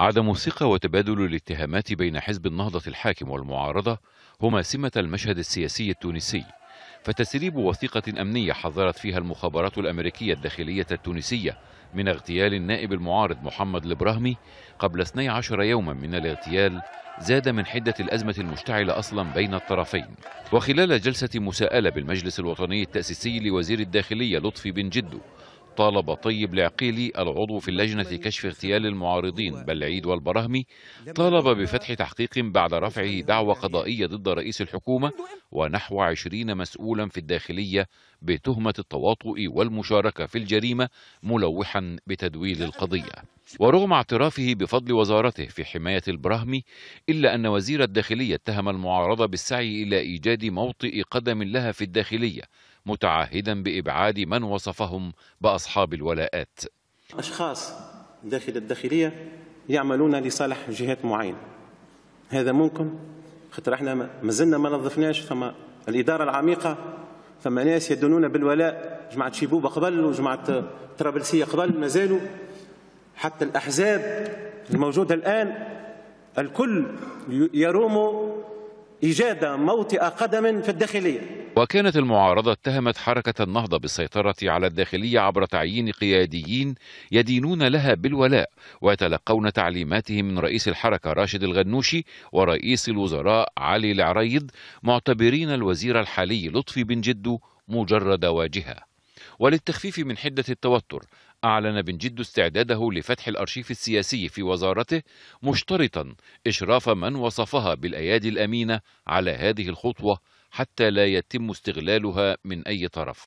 عدم الثقة وتبادل الاتهامات بين حزب النهضة الحاكم والمعارضة هما سمة المشهد السياسي التونسي فتسريب وثيقة أمنية حذرت فيها المخابرات الأمريكية الداخلية التونسية من اغتيال النائب المعارض محمد البراهمي قبل 12 يوما من الاغتيال زاد من حدة الأزمة المشتعلة أصلا بين الطرفين وخلال جلسة مساءلة بالمجلس الوطني التأسيسي لوزير الداخلية لطفي بن جدو طالب طيب العقيلي العضو في اللجنة كشف اغتيال المعارضين بلعيد والبرهمي طالب بفتح تحقيق بعد رفعه دعوى قضائية ضد رئيس الحكومة ونحو عشرين مسؤولا في الداخلية بتهمة التواطؤ والمشاركة في الجريمة ملوحا بتدويل القضية ورغم اعترافه بفضل وزارته في حماية البراهمي إلا أن وزير الداخلية اتهم المعارضة بالسعي إلى إيجاد موطئ قدم لها في الداخلية متعهدا بإبعاد من وصفهم بأصحاب الولاءات أشخاص داخل الداخلية يعملون لصالح جهات معينة هذا ممكن خاطر احنا ما زلنا ما نظفناش فما الإدارة العميقة فما ناس يدنون بالولاء جماعة شيبوبة قبل وجماعة طرابلسية قبل ما زالوا حتى الأحزاب الموجودة الآن الكل يروم إيجاد موطئ قدم في الداخلية وكانت المعارضة اتهمت حركة النهضة بالسيطرة على الداخلية عبر تعيين قياديين يدينون لها بالولاء ويتلقون تعليماتهم من رئيس الحركة راشد الغنوشي ورئيس الوزراء علي العريض معتبرين الوزير الحالي لطفي بن جدو مجرد واجهه وللتخفيف من حدة التوتر أعلن بن جد استعداده لفتح الأرشيف السياسي في وزارته مشترطا إشراف من وصفها بالأيادي الأمينة على هذه الخطوة حتى لا يتم استغلالها من أي طرف